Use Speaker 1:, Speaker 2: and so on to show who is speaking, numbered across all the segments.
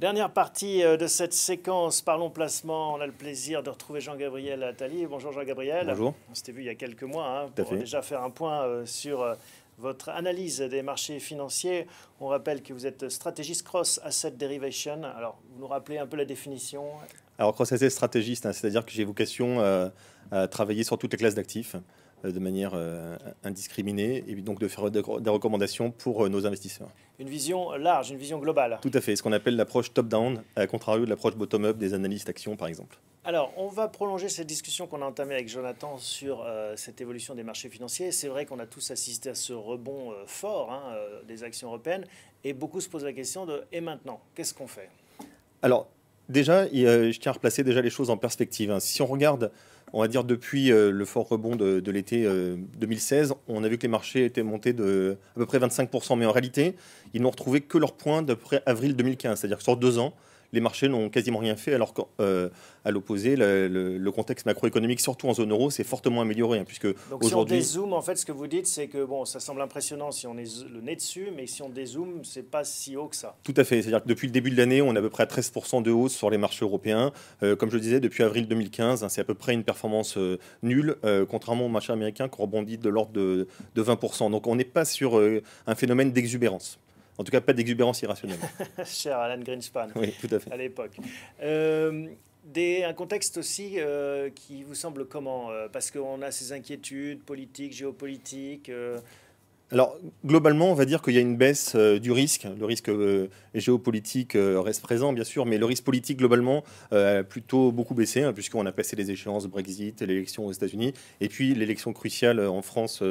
Speaker 1: Dernière partie euh, de cette séquence, parlons l'emplacement, On a le plaisir de retrouver Jean-Gabriel Attali. Bonjour Jean-Gabriel. Bonjour. On s'était vu il y a quelques mois hein, pour déjà faire un point euh, sur euh, votre analyse des marchés financiers. On rappelle que vous êtes stratégiste cross asset derivation. Alors, vous nous rappelez un peu la définition
Speaker 2: Alors, cross asset stratégiste, hein, c'est-à-dire que j'ai vocation euh, à travailler sur toutes les classes d'actifs euh, de manière euh, indiscriminée et donc de faire des recommandations pour nos investisseurs.
Speaker 1: Une vision large, une vision globale.
Speaker 2: Tout à fait, ce qu'on appelle l'approche top-down, à contrario de l'approche bottom-up des analystes actions par exemple.
Speaker 1: Alors, on va prolonger cette discussion qu'on a entamée avec Jonathan sur euh, cette évolution des marchés financiers. C'est vrai qu'on a tous assisté à ce rebond euh, fort hein, euh, des actions européennes et beaucoup se posent la question de et maintenant, qu'est-ce qu'on fait
Speaker 2: Alors, déjà, je tiens à replacer déjà les choses en perspective. Hein. Si on regarde, on va dire depuis le fort rebond de, l'été 2016, on a vu que les marchés étaient montés de à peu près 25%, mais en réalité, ils n'ont retrouvé que leur point d'après avril 2015, c'est-à-dire sur deux ans les marchés n'ont quasiment rien fait, alors qu'à euh, l'opposé, le, contexte macroéconomique, surtout en zone euro, s'est fortement amélioré. Hein, puisque Donc si on dézoome,
Speaker 1: en fait, ce que vous dites, c'est que bon, ça semble impressionnant si on est le nez dessus, mais si on dézoome, c'est pas si haut que ça.
Speaker 2: Tout à fait. C'est-à-dire que depuis le début de l'année, on est à peu près à 13% de hausse sur les marchés européens. Euh, comme je le disais, depuis avril 2015, hein, c'est à peu près une performance euh, nulle, contrairement au marché américain qui rebondit de l'ordre de, 20%. Donc on n'est pas sur un phénomène d'exubérance. En tout cas, pas d'exubérance irrationnelle.
Speaker 1: Cher Alan Greenspan. Oui, tout à fait. À l'époque. Euh, un contexte aussi euh, qui vous semble comment euh, Parce qu'on a ces inquiétudes politiques, géopolitiques.
Speaker 2: Alors, globalement, on va dire qu'il y a une baisse euh, du risque. Le risque euh, géopolitique euh, reste présent, bien sûr, mais le risque politique, globalement, a plutôt beaucoup baissé, hein, puisqu'on a passé les échéances Brexit, l'élection aux États-Unis, et puis l'élection cruciale en France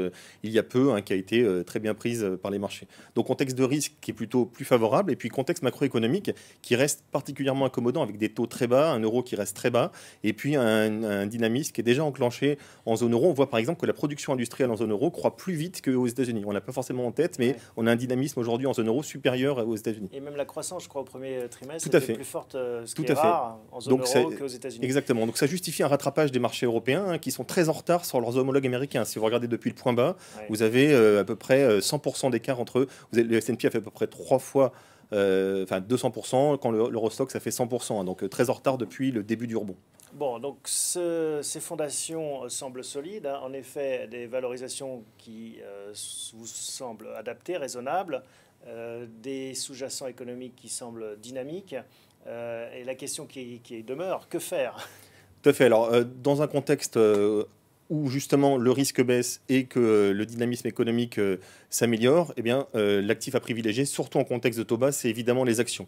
Speaker 2: il y a peu, hein, qui a été très bien prise par les marchés. Donc, contexte de risque qui est plutôt plus favorable, et puis contexte macroéconomique qui reste particulièrement accommodant, avec des taux très bas, un euro qui reste très bas, et puis un, dynamisme qui est déjà enclenché en zone euro. On voit par exemple que la production industrielle en zone euro croît plus vite qu'aux États-Unis on l'a pas forcément en tête, mais on a un dynamisme aujourd'hui en zone euro supérieur aux États-Unis.
Speaker 1: Et même la croissance, je crois, au premier euh, trimestre, Tout plus forte, euh, ce Tout qui à fait. Hein, en zone Donc, euro qu'aux États-Unis.
Speaker 2: Exactement. Donc ça justifie un rattrapage des marchés européens hein, qui sont très en retard sur leurs homologues américains. Si vous regardez depuis le point bas, vous avez euh, à peu près 100% d'écart entre eux. Vous le S&P a fait à peu près trois fois enfin 200%, quand l'Eurostock, le, ça fait 100%, hein. donc très en retard depuis le début du rebond.
Speaker 1: Bon, donc ces fondations euh, semblent solides. Hein. En effet, des valorisations qui euh, vous semblent adaptées, raisonnables, euh, des sous-jacents économiques qui semblent dynamiques. et la question qui, qui, demeure, que faire
Speaker 2: Tout à fait. Alors, dans un contexte où justement le risque baisse et que le dynamisme économique s'améliore, eh bien, l'actif à privilégier, surtout en contexte de taux bas, c'est évidemment les actions.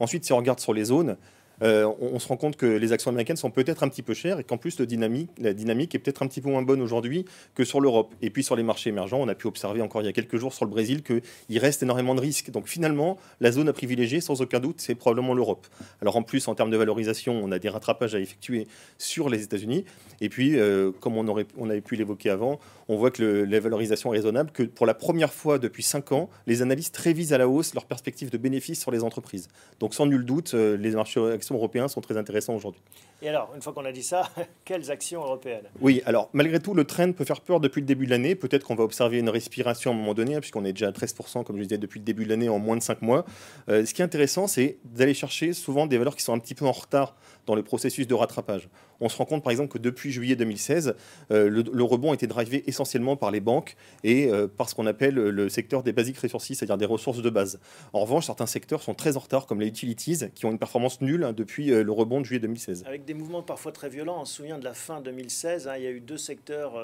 Speaker 2: Ensuite, si on regarde sur les zones, euh, on, se rend compte que les actions américaines sont peut-être un petit peu chères et qu'en plus dynamique, la dynamique est peut-être un petit peu moins bonne aujourd'hui que sur l'Europe. Et puis sur les marchés émergents, on a pu observer encore il y a quelques jours sur le Brésil qu'il reste énormément de risques. Donc finalement, la zone à privilégier, sans aucun doute, c'est probablement l'Europe. Alors en plus, en termes de valorisation, on a des rattrapages à effectuer sur les États-Unis. Et puis, euh, comme on, aurait, avait pu l'évoquer avant, on voit que la valorisation est raisonnable, que pour la première fois depuis cinq ans, les analystes révisent à la hausse leurs perspectives de bénéfices sur les entreprises. Donc sans nul doute, euh, les marchés européens sont très intéressants aujourd'hui.
Speaker 1: Et alors, une fois qu'on a dit ça, quelles actions européennes
Speaker 2: Oui, alors malgré tout, le trend peut faire peur depuis le début de l'année. Peut-être qu'on va observer une respiration à un moment donné, puisqu'on est déjà à 13%, comme je disais, depuis le début de l'année en moins de 5 mois. Euh, ce qui est intéressant, c'est d'aller chercher souvent des valeurs qui sont un petit peu en retard dans le processus de rattrapage. On se rend compte par exemple que depuis juillet 2016, euh, le, rebond était drivé essentiellement par les banques et euh, par ce qu'on appelle le secteur des basiques ressources, c'est-à-dire des ressources de base. En revanche, certains secteurs sont très en retard, comme les utilities, qui ont une performance nulle hein, depuis euh, le rebond de juillet 2016.
Speaker 1: Avec des mouvements parfois très violents, on se souvient de la fin 2016, hein, il y a eu deux secteurs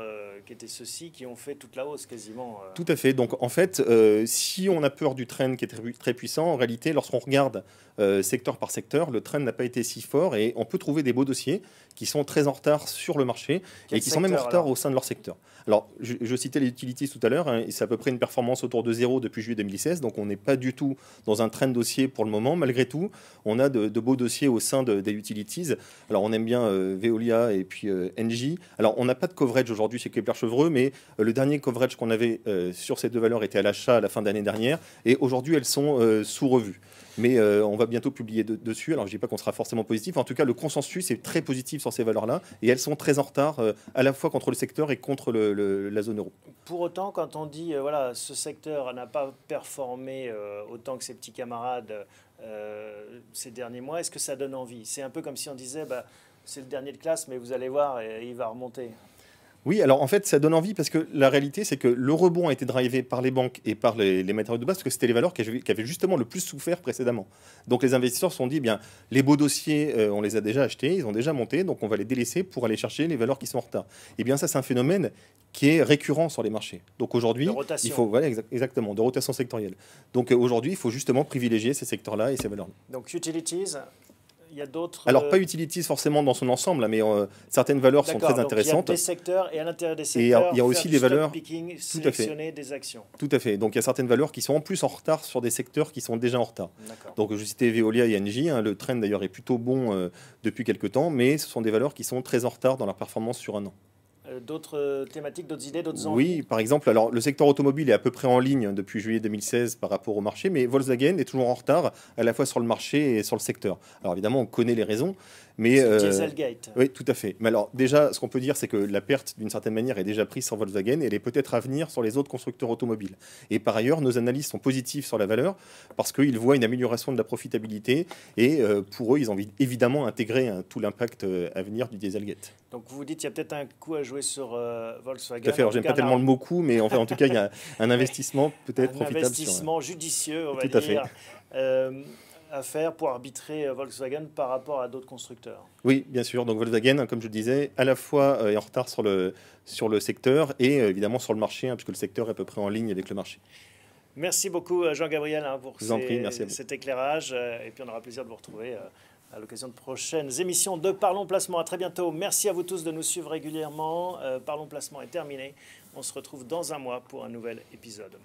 Speaker 1: qui étaient ceux-ci qui ont fait toute la hausse quasiment. Tout à
Speaker 2: fait. Donc en fait, si on a peur du trend qui est très, puissant, en réalité, lorsqu'on regarde secteur par secteur, le trend n'a pas été si fort et on peut trouver des beaux dossiers qui sont très en retard sur le marché et qui sont même en retard au sein de leur secteur. Alors, je, citais les utilities tout à l'heure, hein, c'est à peu près une performance autour de zéro depuis juillet 2016, donc on n'est pas du tout dans un train de dossier pour le moment. Malgré tout, on a de, beaux dossiers au sein des utilities. Alors, on aime bien euh, Veolia et puis euh, Alors, on n'a pas de coverage aujourd'hui chez Kepler-Chevreux, mais euh, le dernier coverage qu'on avait sur ces deux valeurs était à l'achat à la fin de l'année dernière et aujourd'hui, elles sont sous revue. Mais euh, on va bientôt publier dessus. Alors je ne dis pas qu'on sera forcément positif. En tout cas, le consensus est très positif sur ces valeurs-là et elles sont très en retard euh, à la fois contre le secteur et contre la zone euro.
Speaker 1: Pour autant, quand on dit euh, voilà, ce secteur n'a pas performé autant que ses petits camarades ces derniers mois, est-ce que ça donne envie C'est un peu comme si on disait bah, c'est le dernier de classe, mais vous allez voir, il va remonter.
Speaker 2: Oui, alors en fait, ça donne envie parce que la réalité, c'est que le rebond a été drivé par les banques et par les, matériaux de base parce que c'était les valeurs qui avaient justement le plus souffert précédemment. Donc les investisseurs se sont dit, eh bien, les beaux dossiers, euh, on les a déjà achetés, ils ont déjà monté, donc on va les délaisser pour aller chercher les valeurs qui sont en retard. Et eh bien ça, c'est un phénomène qui est récurrent sur les marchés. Donc aujourd'hui, il faut voilà, exactement de rotation sectorielle. Donc euh, aujourd'hui, il faut justement privilégier ces secteurs-là et ces valeurs-là.
Speaker 1: Donc utilities, alors, pas euh,
Speaker 2: utilities forcément dans son ensemble, mais euh, certaines valeurs sont très intéressantes. Il des
Speaker 1: secteurs et à l'intérieur des secteurs. il y a aussi des valeurs. tout à fait. des actions.
Speaker 2: Tout à fait. Donc, il y a certaines valeurs qui sont en plus en retard sur des secteurs qui sont déjà en retard. Donc, je citais Veolia et Engie. Hein. le trend d'ailleurs est plutôt bon euh, depuis quelques temps, mais ce sont des valeurs qui sont très en retard dans leur performance sur un an.
Speaker 1: Euh, d'autres euh, thématiques, d'autres idées, d'autres Oui,
Speaker 2: par exemple, alors le secteur automobile est à peu près en ligne depuis juillet 2016 par rapport au marché, mais Volkswagen est toujours en retard à la fois sur le marché et sur le secteur. Alors évidemment, on connaît les raisons, mais, euh, Oui, tout à fait. Mais alors, déjà, ce qu'on peut dire, c'est que la perte, d'une certaine manière, est déjà prise sur Volkswagen et elle est peut-être à venir sur les autres constructeurs automobiles. Et par ailleurs, nos analystes sont positifs sur la valeur parce qu'ils voient une amélioration de la profitabilité et euh, pour eux, ils ont envie évidemment intégré hein, tout l'impact euh, à venir du Dieselgate.
Speaker 1: Donc, vous vous dites, il y a peut-être un coup à jouer sur Volkswagen. Tout à fait. Alors, j'aime pas tellement le mot
Speaker 2: coup, mais enfin, en tout cas, il y a un investissement peut-être profitable. Un investissement
Speaker 1: judicieux, on va tout À fait à faire pour arbitrer euh, Volkswagen par rapport à d'autres constructeurs
Speaker 2: Oui, bien sûr. Donc Volkswagen, comme je le disais, à la fois euh, est en retard sur le, sur le secteur et euh, évidemment sur le marché, hein, puisque le secteur est à peu près en ligne avec
Speaker 1: le marché. Merci beaucoup Jean-Gabriel hein, pour merci cet éclairage. Et puis on aura plaisir de vous retrouver à l'occasion de prochaines émissions de Parlons Placement. À très bientôt. Merci à vous tous de nous suivre régulièrement. Parlons Placement est terminé. On se retrouve dans un mois pour un nouvel épisode.